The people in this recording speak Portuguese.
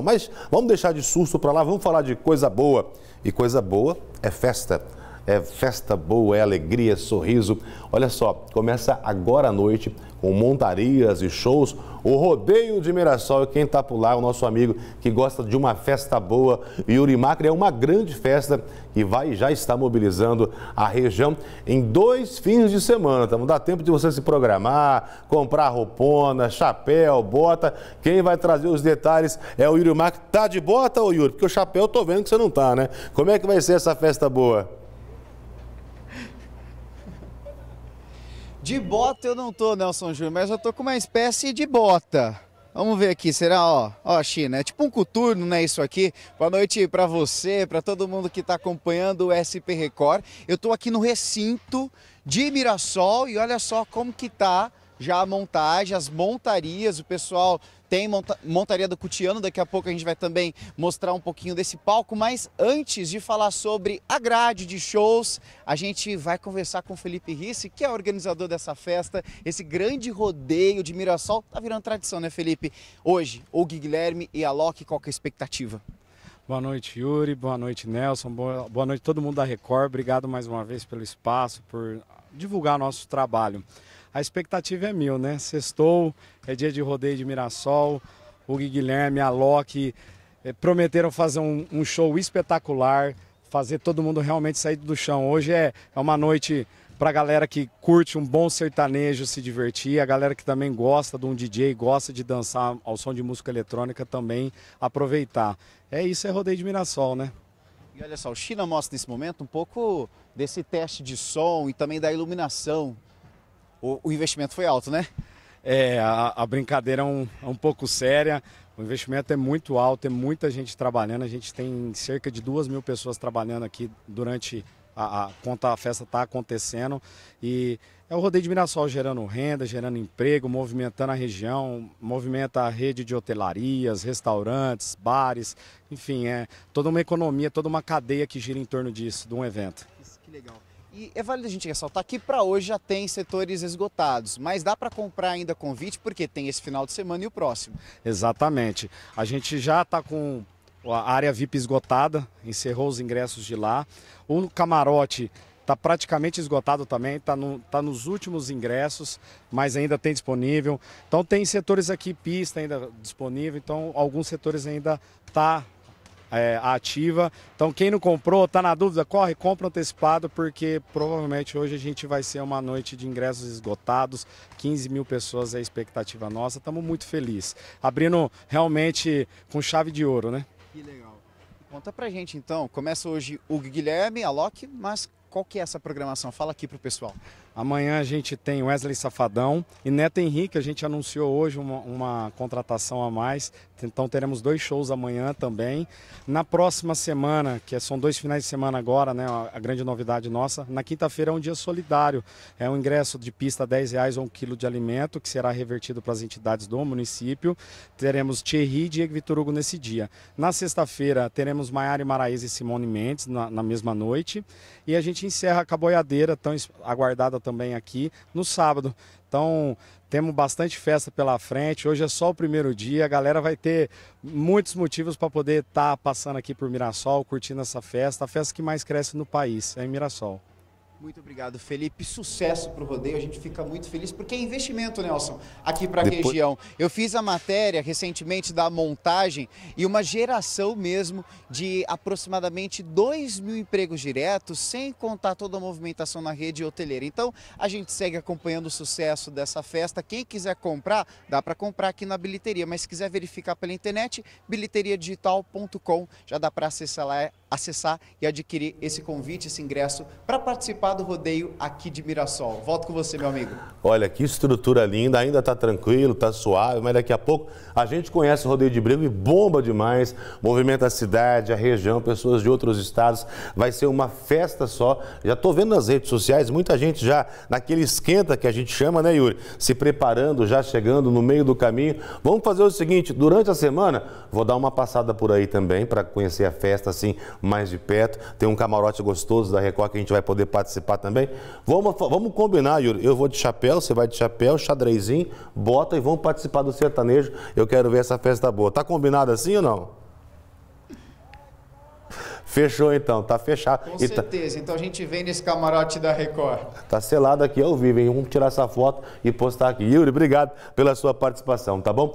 Mas vamos deixar de susto para lá, vamos falar de coisa boa. E coisa boa é festa é festa boa, é alegria, é sorriso. Olha só, começa agora à noite com montarias e shows, o rodeio de Mirassol. É quem está por lá é o nosso amigo que gosta de uma festa boa. Yuri Macri é uma grande festa que vai já está mobilizando a região em dois fins de semana. Então dá tempo de você se programar, comprar roupona, chapéu, bota. Quem vai trazer os detalhes é o Yuri Macri. Tá de bota, ô Yuri? Porque o chapéu eu tô vendo que você não tá, né? Como é que vai ser essa festa boa? De bota eu não tô, Nelson Júnior, mas eu tô com uma espécie de bota. Vamos ver aqui, será? Ó, ó, China, é tipo um coturno, né? Isso aqui. Boa noite para você, para todo mundo que está acompanhando o SP Record. Eu tô aqui no recinto de Mirassol e olha só como que tá já a montagem, as montarias, o pessoal tem monta montaria do Cutiano, daqui a pouco a gente vai também mostrar um pouquinho desse palco, mas antes de falar sobre a grade de shows, a gente vai conversar com o Felipe Risse, que é organizador dessa festa, esse grande rodeio de Mirassol, tá virando tradição, né Felipe? Hoje, o Guilherme e a Loki, qual que é a expectativa? Boa noite, Yuri. Boa noite, Nelson. Boa, boa noite todo mundo da Record. Obrigado mais uma vez pelo espaço, por divulgar nosso trabalho a expectativa é mil, né? Sextou, é dia de rodeio de Mirassol, o Guilherme, a Loki eh, prometeram fazer um, um, show espetacular, fazer todo mundo realmente sair do chão. Hoje é, é uma noite para a galera que curte um bom sertanejo se divertir, a galera que também gosta de um DJ, gosta de dançar ao som de música eletrônica também aproveitar. É isso, é rodeio de Mirassol, né? E olha só, o China mostra nesse momento um pouco desse teste de som e também da iluminação o, o investimento foi alto, né? É, a, a, brincadeira é um, é um pouco séria, o investimento é muito alto, tem é muita gente trabalhando, a gente tem cerca de duas mil pessoas trabalhando aqui durante a, a quanto a festa está acontecendo e é o rodeio de Mirassol gerando renda, gerando emprego, movimentando a região, movimenta a rede de hotelarias, restaurantes, bares, enfim, é toda uma economia, toda uma cadeia que gira em torno disso, de um evento. Isso, que legal. E é válido a gente ressaltar que para hoje já tem setores esgotados, mas dá para comprar ainda convite porque tem esse final de semana e o próximo. Exatamente. A gente já está com a área VIP esgotada, encerrou os ingressos de lá. O camarote está praticamente esgotado também, está no, tá nos últimos ingressos, mas ainda tem disponível. Então tem setores aqui, pista ainda disponível, então alguns setores ainda está é, ativa. Então quem não comprou, está na dúvida, corre, compra antecipado, porque provavelmente hoje a gente vai ser uma noite de ingressos esgotados, 15 mil pessoas é a expectativa nossa, estamos muito felizes. Abrindo realmente com chave de ouro, né? Que legal. Conta pra gente então, começa hoje o Guilherme, a Loki, mas qual que é essa programação? Fala aqui para o pessoal. Amanhã a gente tem Wesley Safadão e Neto Henrique. A gente anunciou hoje uma, uma contratação a mais, então teremos dois shows amanhã também. Na próxima semana, que é, são dois finais de semana agora, né? A grande novidade nossa. Na quinta-feira é um dia solidário. É um ingresso de pista dez reais ou um quilo de alimento que será revertido para as entidades do município. Teremos Thierry e Diego Vitor Hugo nesse dia. Na sexta-feira teremos Maiara Maraíza e Simone Mendes na, na mesma noite. E a gente gente encerra com a boiadeira, tão aguardada também aqui, no sábado. Então, temos bastante festa pela frente. Hoje é só o primeiro dia. A galera vai ter muitos motivos para poder estar tá passando aqui por Mirassol, curtindo essa festa, a festa que mais cresce no país, é em Mirassol. Muito obrigado, Felipe. Sucesso para o rodeio. A gente fica muito feliz porque é investimento, Nelson, aqui para a Depois... região. Eu fiz a matéria recentemente da montagem e uma geração mesmo de aproximadamente 2 mil empregos diretos, sem contar toda a movimentação na rede hoteleira. Então, a gente segue acompanhando o sucesso dessa festa. Quem quiser comprar, dá para comprar aqui na bilheteria, mas se quiser verificar pela internet, bilheteriadigital.com, já dá para acessar lá é acessar e adquirir esse convite, esse ingresso para participar do rodeio aqui de Mirassol. Volto com você, meu amigo. Olha, que estrutura linda, ainda está tranquilo, está suave, mas daqui a pouco a gente conhece o rodeio de Brego e bomba demais, movimenta a cidade, a região, pessoas de outros estados, vai ser uma festa só. Já estou vendo nas redes sociais, muita gente já naquele esquenta que a gente chama, né, Yuri? Se preparando, já chegando no meio do caminho. Vamos fazer o seguinte, durante a semana, vou dar uma passada por aí também para conhecer a festa assim mais de perto. Tem um camarote gostoso da Record que a gente vai poder participar também. Vamos, vamos combinar, Yuri. Eu vou de chapéu, você vai de chapéu, xadrezinho, bota e vamos participar do sertanejo. Eu quero ver essa festa boa. Tá combinado assim ou não? Fechou então, tá fechado. Com e tá certeza, tá... então a gente vem nesse camarote da Record. Tá selado aqui ao vivo, hein? Vamos tirar essa foto e postar aqui. Yuri, obrigado pela sua participação, tá bom?